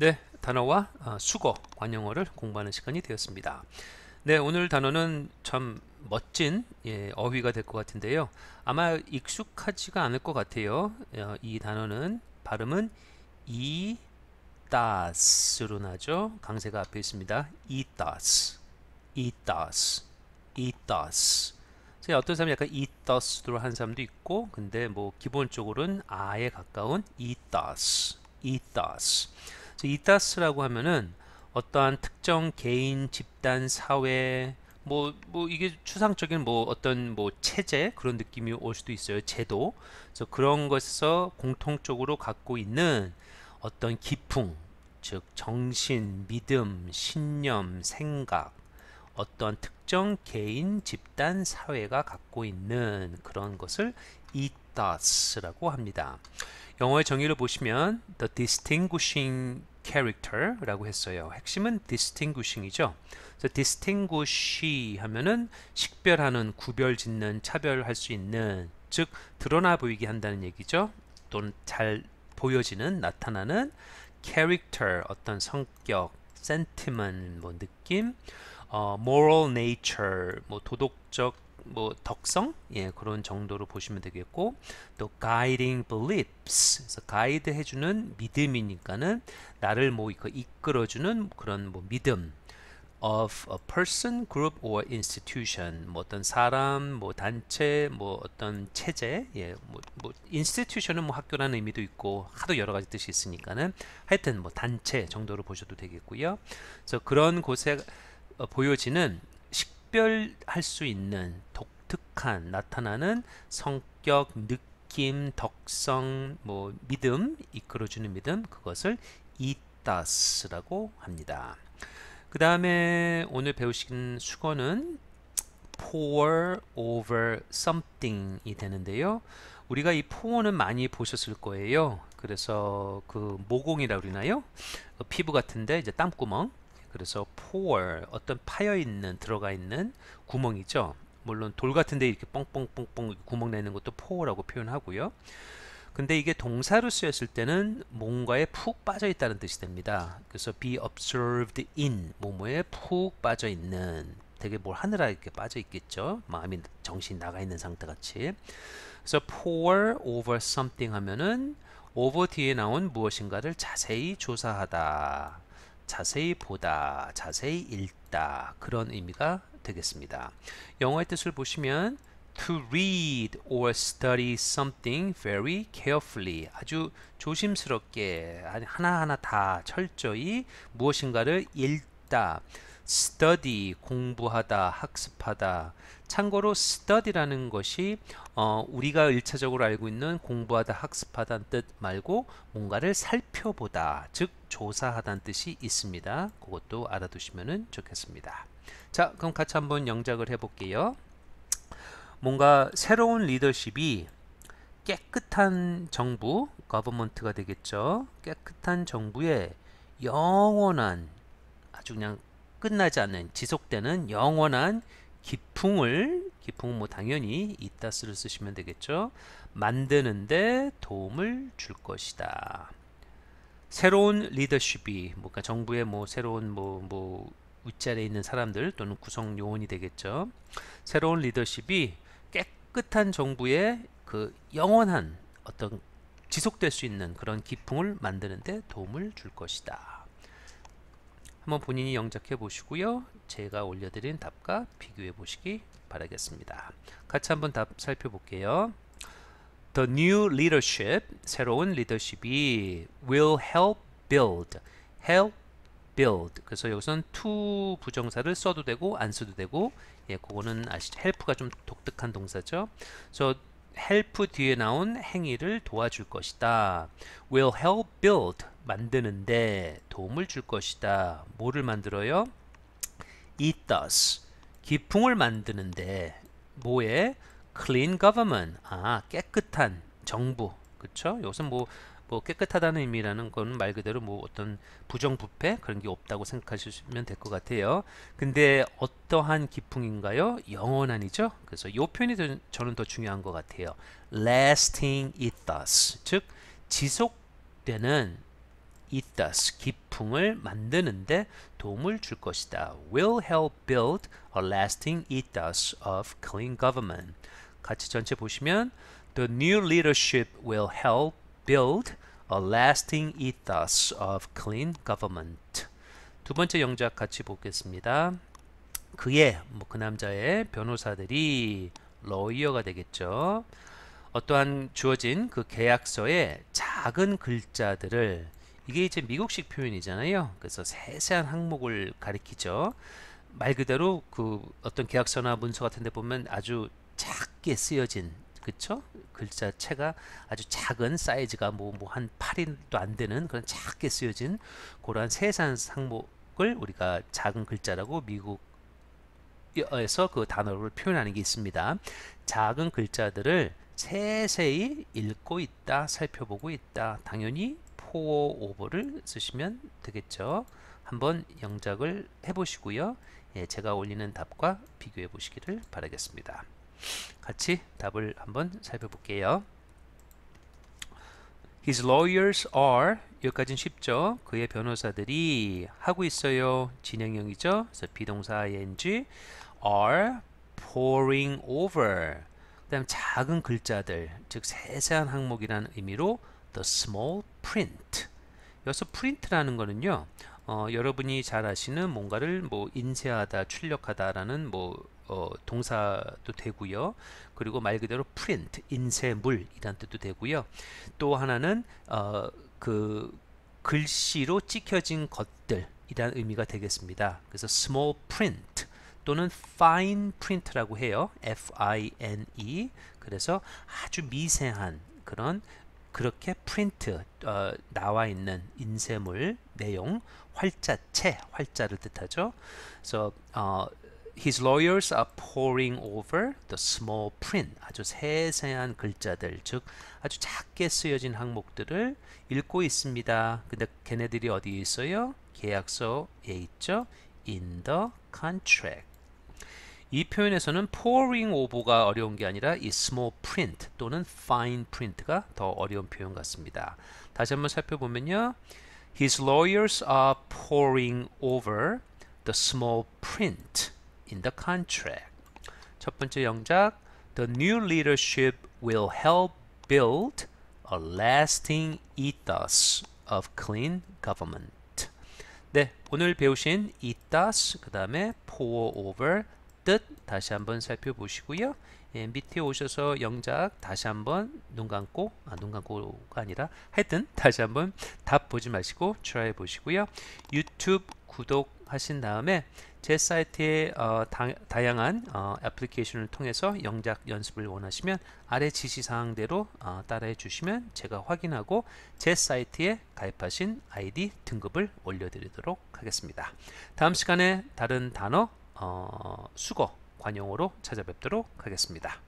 네, 단어와 어, 수거, 관용어를 공부하는 시간이 되었습니다. 네, 오늘 단어는 참 멋진 예, 어휘가 될 것 같은데요. 아마 익숙하지가 않을 것 같아요. 어, 이 단어는 발음은 이따스로 나죠. 강세가 앞에 있습니다. 이따스, 이따스, 이따스. 그래서 어떤 사람이 약간 이따스로 한 사람도 있고, 근데 뭐 기본적으로는 아에 가까운 이따스, 이따스. 이타스라고 하면은 어떠한 특정 개인, 집단, 사회 뭐, 뭐 이게 추상적인 뭐 어떤 뭐 체제 그런 느낌이 올 수도 있어요. 제도. 그래서 그런 것에서 공통적으로 갖고 있는 어떤 기풍, 즉 정신, 믿음, 신념, 생각, 어떤 특정 개인, 집단, 사회가 갖고 있는 그런 것을 이 t h 라고 합니다. 영어의 정의를 보시면 the distinguishing character라고 했어요. 핵심은 distinguishing이죠. 그래 distinguish 하면은 식별하는, 구별짓는, 차별할 수 있는, 즉 드러나 보이게 한다는 얘기죠. 또는 잘 보여지는, 나타나는 character 어떤 성격, sentiment 뭐 느낌, 어, moral nature 뭐 도덕적 뭐 덕성 예 그런 정도로 보시면 되겠고 또 guiding beliefs 그래서 가이드 해주는 믿음이니까는 나를 뭐 그 이끌어주는 그런 뭐 믿음 of a person, group or institution 뭐 어떤 사람, 뭐 단체, 뭐 어떤 체제 예, 뭐, 뭐 institution은 뭐 학교라는 의미도 있고 하도 여러 가지 뜻이 있으니까는 하여튼 뭐 단체 정도로 보셔도 되겠고요. 그래서 그런 곳에 어, 보여지는 특별할수 있는 독특한 나타나는 성격, 느낌, 덕성, 뭐 믿음 이끌어주는 믿음 그것을 이따스라고 합니다. 그 다음에 오늘 배우신 수거는 pour over something이 되는데요. 우리가 이 포어는 많이 보셨을 거예요. 그래서 그 모공이라 그러나요? 피부 같은데 이제 땀구멍 그래서 for 어떤 파여 있는 들어가 있는 구멍이죠. 물론 돌 같은데 이렇게 뻥뻥뻥뻥 구멍 내는 것도 for라고 표현하고요. 근데 이게 동사로 쓰였을 때는 뭔가에 푹 빠져 있다는 뜻이 됩니다. 그래서 be observed in 뭐뭐에 푹 빠져 있는 되게 뭘 하느라 이렇게 빠져 있겠죠. 마음이 정신 나가 있는 상태 같이. 그래서 pour over something 하면은 over 뒤에 나온 무엇인가를 자세히 조사하다. 자세히 보다, 자세히 읽다 그런 의미가 되겠습니다. 영어의 뜻을 보시면 to read or study something very carefully 아주 조심스럽게 하나하나 다 철저히 무엇인가를 읽다 study 공부하다, 학습하다. 참고로 study라는 것이 어, 우리가 일차적으로 알고 있는 공부하다, 학습하다는 뜻 말고 뭔가를 살펴보다, 즉 조사하다는 뜻이 있습니다. 그것도 알아두시면 좋겠습니다. 자, 그럼 같이 한번 영작을 해볼게요. 뭔가 새로운 리더십이 깨끗한 정부, 거버먼트가 되겠죠. 깨끗한 정부의 영원한 아주 그냥 끝나지 않는 지속되는 영원한 기풍을 기풍은 뭐 당연히 이따스를 쓰시면 되겠죠. 만드는데 도움을 줄 것이다. 새로운 리더십이 뭐 정부의 뭐 새로운 뭐뭐 뭐 윗자리에 있는 사람들 또는 구성 요원이 되겠죠. 새로운 리더십이 깨끗한 정부의 그 영원한 어떤 지속될 수 있는 그런 기풍을 만드는데 도움을 줄 것이다. 한번 본인이 영작해 보시고요. 제가 올려드린 답과 비교해 보시기 바라겠습니다. 같이 한번 답 살펴볼게요. The new leadership, 새로운 리더십이 will help build, help build. 그래서 여기서는 to 부정사를 써도 되고 안 써도 되고 예, 그거는 아시 help가 좀 독특한 동사죠. So help 뒤에 나온 행위를 도와줄 것이다. will help build 만드는데 도움을 줄 것이다. 뭐를 만들어요? it does 기풍을 만드는데 뭐에? clean government 아 깨끗한 정부 그쵸? 여기서 뭐뭐 깨끗하다는 의미라는 건 말 그대로 뭐 어떤 부정부패 그런 게 없다고 생각하시면 될 것 같아요. 근데 어떠한 기풍인가요? 영원한이죠. 그래서 이 표현이 더, 저는 더 중요한 것 같아요. lasting ethos 즉 지속되는 ethos 기풍을 만드는데 도움을 줄 것이다. will help build a lasting ethos of clean government. 같이 전체 보시면 The new leadership will help build a lasting ethos of clean government. 두 번째 영작 같이 보겠습니다. 그의, 뭐 그 남자의 변호사들이 러이어가 되겠죠. 어떠한 주어진 그 계약서의 작은 글자들을 이게 이제 미국식 표현이잖아요. 그래서 세세한 항목을 가리키죠. 말 그대로 그 어떤 계약서나 문서 같은 데 보면 아주 작게 쓰여진 그쵸? 글자체가 아주 작은 사이즈가 뭐 뭐 한 8인도 안 되는 그런 작게 쓰여진 그러한 세세한 항목을 우리가 작은 글자라고 미국 에서 그 단어를 표현하는 게 있습니다. 작은 글자들을 세세히 읽고 있다, 살펴보고 있다. 당연히 포어 오버를 쓰시면 되겠죠. 한번 영작을 해보시고요. 예, 제가 올리는 답과 비교해 보시기를 바라겠습니다. 같이 답을 한번 살펴볼게요. His lawyers are 여기까지는 쉽죠. 그의 변호사들이 하고 있어요. 진행형이죠. 그래서 비동사 ing are pouring over 그 다음 작은 글자들 즉 세세한 항목이라는 의미로 the small print 여기서 print라는 거는요 어, 여러분이 잘 아시는 뭔가를 뭐 인쇄하다, 출력하다라는 뭐 어, 동사도 되고요. 그리고 말 그대로 프린트, 인쇄물이란 뜻도 되고요. 또 하나는 어, 그 글씨로 찍혀진 것들이란 의미가 되겠습니다. 그래서 small print 또는 fine print라고 해요. F-I-N-E 그래서 아주 미세한 그런 그렇게 프린트 어, 나와 있는 인쇄물 내용 활자체 활자를 뜻하죠. so, uh, His lawyers are poring over the small print 아주 세세한 글자들 즉 아주 작게 쓰여진 항목들을 읽고 있습니다. 근데 걔네들이 어디에 있어요? 계약서에 있죠. In the contract 이 표현에서는 pouring over가 어려운 게 아니라 이 small print 또는 fine print가 더 어려운 표현 같습니다. 다시 한번 살펴보면요. His lawyers are poring over the small print in the contract. 첫 번째 영작 The new leadership will help build a lasting ethos of clean government. 네, 오늘 배우신 ethos, 그 다음에 pour over 뜻 다시 한번 살펴보시고요. 예, 밑에 오셔서 영작 다시 한번 눈 감고 아, 눈 감고가 아니라 하여튼 다시 한번 답 보지 마시고 트라이 보시고요. 유튜브 구독하신 다음에 제 사이트에 어, 다, 양한 어, 애플리케이션을 통해서 영작 연습을 원하시면 아래 지시사항대로 어, 따라해 주시면 제가 확인하고 제 사이트에 가입하신 아이디 등급을 올려드리도록 하겠습니다. 다음 시간에 다른 단어 어, 수거 관용으로 찾아뵙도록 하겠습니다.